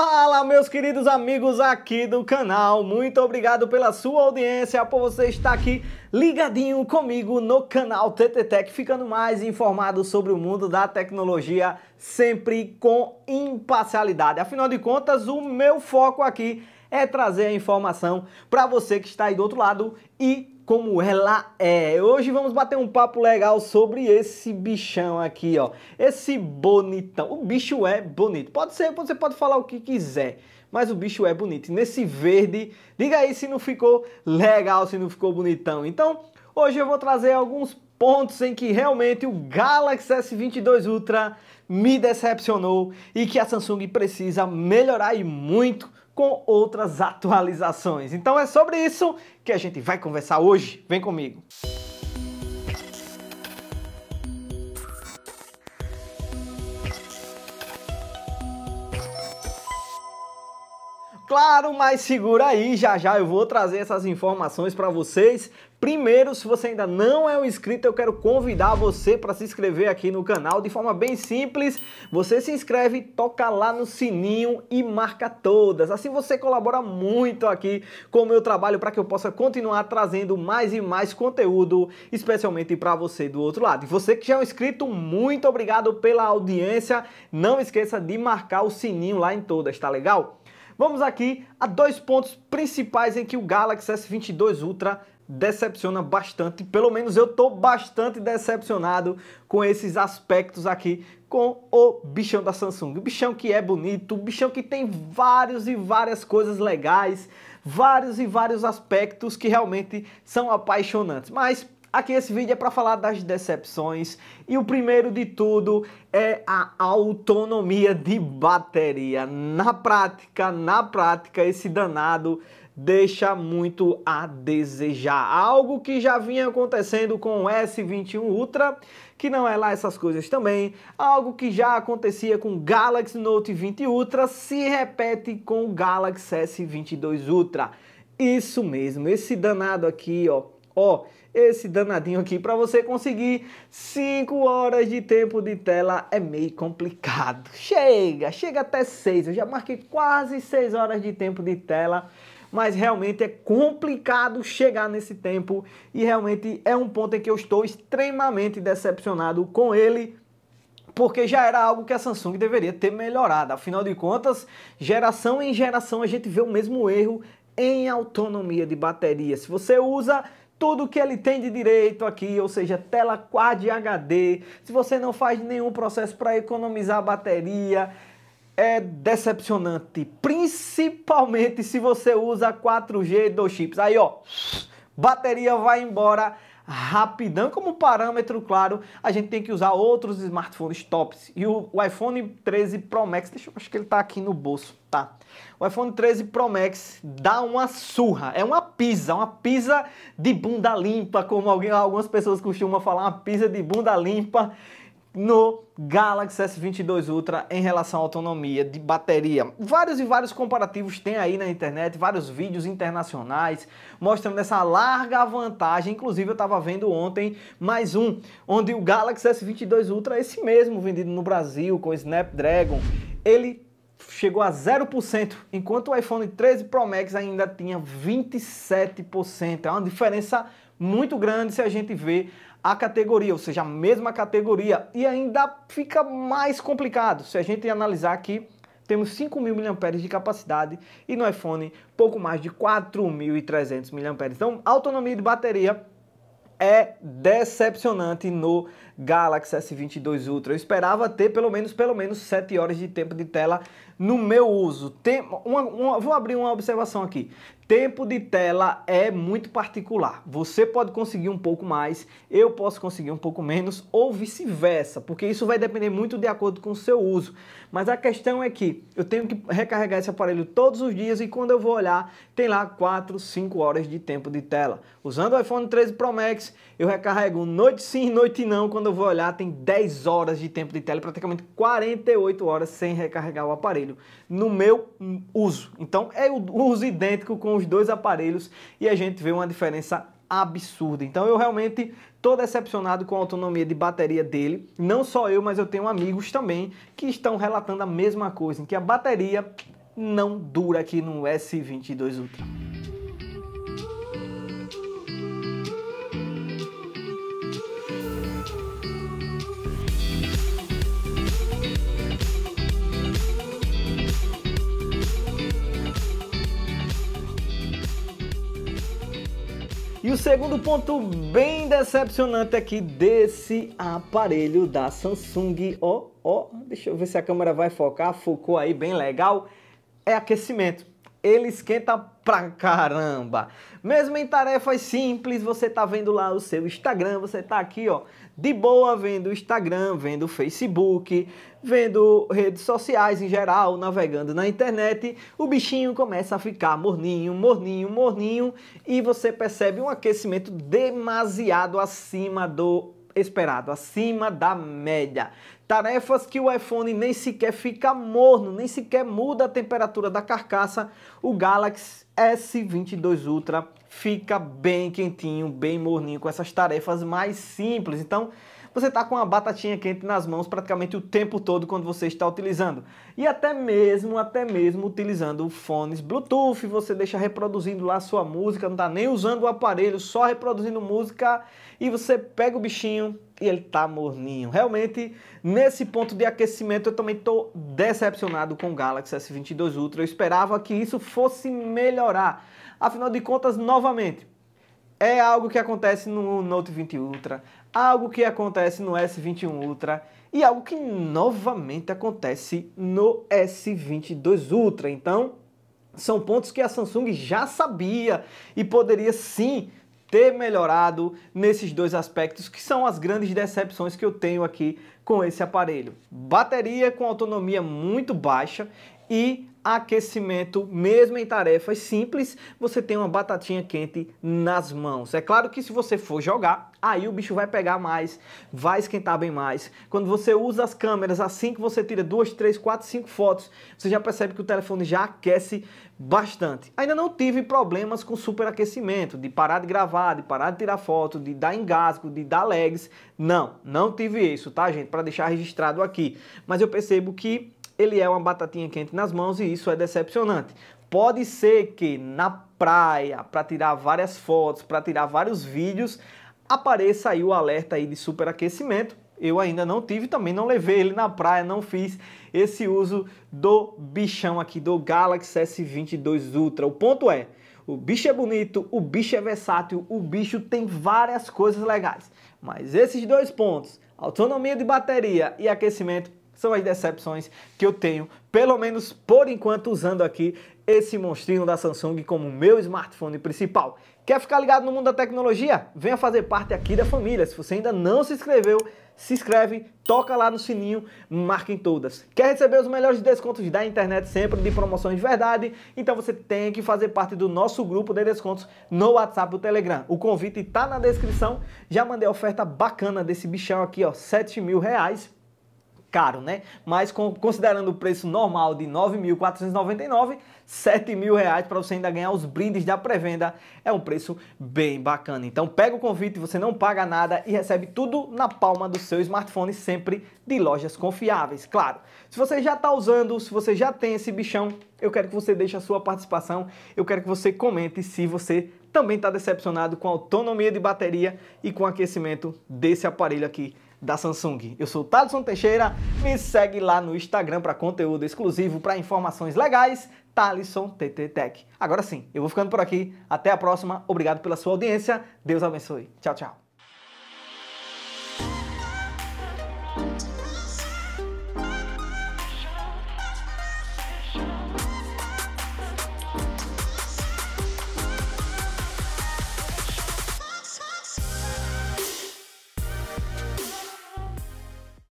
Fala, meus queridos amigos aqui do canal. Muito obrigado pela sua audiência, por você estar aqui ligadinho comigo no canal TT Tech, ficando mais informado sobre o mundo da tecnologia, sempre com imparcialidade. Afinal de contas, o meu foco aqui é trazer a informação para você que está aí do outro lado e como ela é. Hoje vamos bater um papo legal sobre esse bichão aqui, ó. Esse bonitão. O bicho é bonito. Pode ser, você pode falar o que quiser, mas o bicho é bonito. nesse verde, diga aí se não ficou legal, se não ficou bonitão. Então, hoje eu vou trazer alguns pontos em que realmente o Galaxy S22 Ultra me decepcionou e que a Samsung precisa melhorar e muito com outras atualizações. Então é sobre isso que a gente vai conversar hoje. Vem comigo. Claro, mas segura aí, já já eu vou trazer essas informações para vocês. Primeiro, se você ainda não é um inscrito, eu quero convidar você para se inscrever aqui no canal de forma bem simples. Você se inscreve, toca lá no sininho e marca todas. Assim você colabora muito aqui com o meu trabalho para que eu possa continuar trazendo mais e mais conteúdo, especialmente para você do outro lado. E você que já é um inscrito, muito obrigado pela audiência. Não esqueça de marcar o sininho lá em todas, tá legal? Vamos aqui a dois pontos principais em que o Galaxy S22 Ultra decepciona bastante, pelo menos eu tô bastante decepcionado com esses aspectos aqui com o bichão da Samsung. O bichão que é bonito, o bichão que tem vários e várias coisas legais, vários e vários aspectos que realmente são apaixonantes. Mas Aqui esse vídeo é para falar das decepções e o primeiro de tudo é a autonomia de bateria. Na prática, na prática, esse danado deixa muito a desejar. Algo que já vinha acontecendo com o S21 Ultra, que não é lá essas coisas também. Algo que já acontecia com o Galaxy Note 20 Ultra se repete com o Galaxy S22 Ultra. Isso mesmo, esse danado aqui, ó, ó esse danadinho aqui para você conseguir 5 horas de tempo de tela é meio complicado. Chega, chega até 6. Eu já marquei quase 6 horas de tempo de tela, mas realmente é complicado chegar nesse tempo e realmente é um ponto em que eu estou extremamente decepcionado com ele porque já era algo que a Samsung deveria ter melhorado. Afinal de contas, geração em geração a gente vê o mesmo erro em autonomia de bateria. Se você usa tudo que ele tem de direito aqui, ou seja, tela Quad HD. Se você não faz nenhum processo para economizar a bateria, é decepcionante, principalmente se você usa 4G e chips. Aí, ó, bateria vai embora Rapidão como parâmetro, claro, a gente tem que usar outros smartphones tops. E o, o iPhone 13 Pro Max, deixa eu acho que ele tá aqui no bolso, tá? O iPhone 13 Pro Max dá uma surra, é uma pisa, uma pisa de bunda limpa, como alguém, algumas pessoas costumam falar, uma pisa de bunda limpa no Galaxy S22 Ultra em relação à autonomia de bateria. Vários e vários comparativos tem aí na internet, vários vídeos internacionais mostrando essa larga vantagem. Inclusive eu estava vendo ontem mais um, onde o Galaxy S22 Ultra, esse mesmo vendido no Brasil com Snapdragon, ele chegou a 0%, enquanto o iPhone 13 Pro Max ainda tinha 27%. É uma diferença muito grande se a gente vê a categoria, ou seja, a mesma categoria, e ainda fica mais complicado se a gente analisar que temos 5.000 mAh de capacidade e no iPhone pouco mais de 4.300 mAh. Então, autonomia de bateria é decepcionante no Galaxy S22 Ultra. Eu esperava ter pelo menos, pelo menos 7 horas de tempo de tela no meu uso. Tem, uma, uma, vou abrir uma observação aqui. Tempo de tela é muito particular. Você pode conseguir um pouco mais, eu posso conseguir um pouco menos, ou vice-versa, porque isso vai depender muito de acordo com o seu uso. Mas a questão é que eu tenho que recarregar esse aparelho todos os dias e quando eu vou olhar, tem lá 4, 5 horas de tempo de tela. Usando o iPhone 13 Pro Max, eu recarrego noite sim, noite não, quando eu vou olhar, tem 10 horas de tempo de tela, praticamente 48 horas sem recarregar o aparelho, no meu uso. Então é o uso idêntico com os dois aparelhos e a gente vê uma diferença absurda. Então eu realmente estou decepcionado com a autonomia de bateria dele. Não só eu, mas eu tenho amigos também que estão relatando a mesma coisa, em que a bateria não dura aqui no S22 Ultra. E o segundo ponto bem decepcionante aqui desse aparelho da Samsung, ó, oh, ó, oh, deixa eu ver se a câmera vai focar, focou aí bem legal, é aquecimento ele esquenta pra caramba. Mesmo em tarefas simples, você tá vendo lá o seu Instagram, você tá aqui, ó, de boa vendo o Instagram, vendo o Facebook, vendo redes sociais em geral, navegando na internet, o bichinho começa a ficar morninho, morninho, morninho e você percebe um aquecimento demasiado acima do esperado, acima da média. Tarefas que o iPhone nem sequer fica morno, nem sequer muda a temperatura da carcaça, o Galaxy S22 Ultra fica bem quentinho, bem morninho com essas tarefas mais simples. Então, você está com uma batatinha quente nas mãos praticamente o tempo todo quando você está utilizando. E até mesmo, até mesmo utilizando fones Bluetooth, você deixa reproduzindo lá sua música, não está nem usando o aparelho, só reproduzindo música e você pega o bichinho e ele tá morninho. Realmente, nesse ponto de aquecimento, eu também tô decepcionado com o Galaxy S22 Ultra. Eu esperava que isso fosse melhorar. Afinal de contas, novamente, é algo que acontece no Note 20 Ultra, algo que acontece no S21 Ultra e algo que novamente acontece no S22 Ultra. Então, são pontos que a Samsung já sabia e poderia sim ter melhorado nesses dois aspectos que são as grandes decepções que eu tenho aqui com esse aparelho. Bateria com autonomia muito baixa e aquecimento, mesmo em tarefas simples, você tem uma batatinha quente nas mãos. É claro que se você for jogar, aí o bicho vai pegar mais, vai esquentar bem mais. Quando você usa as câmeras, assim que você tira duas, três, quatro, cinco fotos, você já percebe que o telefone já aquece bastante. Ainda não tive problemas com superaquecimento, de parar de gravar, de parar de tirar foto, de dar engasgo, de dar legs Não, não tive isso, tá, gente? Para deixar registrado aqui. Mas eu percebo que ele é uma batatinha quente nas mãos e isso é decepcionante. Pode ser que na praia, para tirar várias fotos, para tirar vários vídeos, apareça aí o alerta aí de superaquecimento. Eu ainda não tive, também não levei ele na praia, não fiz esse uso do bichão aqui, do Galaxy S22 Ultra. O ponto é, o bicho é bonito, o bicho é versátil, o bicho tem várias coisas legais. Mas esses dois pontos, autonomia de bateria e aquecimento, são as decepções que eu tenho, pelo menos por enquanto, usando aqui esse monstrinho da Samsung como meu smartphone principal. Quer ficar ligado no mundo da tecnologia? Venha fazer parte aqui da família. Se você ainda não se inscreveu, se inscreve, toca lá no sininho, marca em todas. Quer receber os melhores descontos da internet sempre, de promoções de verdade? Então você tem que fazer parte do nosso grupo de descontos no WhatsApp do Telegram. O convite está na descrição. Já mandei a oferta bacana desse bichão aqui, ó, 7 mil reais caro, né? Mas com, considerando o preço normal de R$ 9.499, R$ reais para você ainda ganhar os brindes da pré-venda, é um preço bem bacana. Então pega o convite, você não paga nada e recebe tudo na palma do seu smartphone, sempre de lojas confiáveis, claro. Se você já está usando, se você já tem esse bichão, eu quero que você deixe a sua participação, eu quero que você comente se você também está decepcionado com a autonomia de bateria e com o aquecimento desse aparelho aqui da Samsung. Eu sou Thaleson Teixeira, me segue lá no Instagram para conteúdo exclusivo, para informações legais, Thaleson TT Tech. Agora sim, eu vou ficando por aqui. Até a próxima. Obrigado pela sua audiência. Deus abençoe. Tchau, tchau.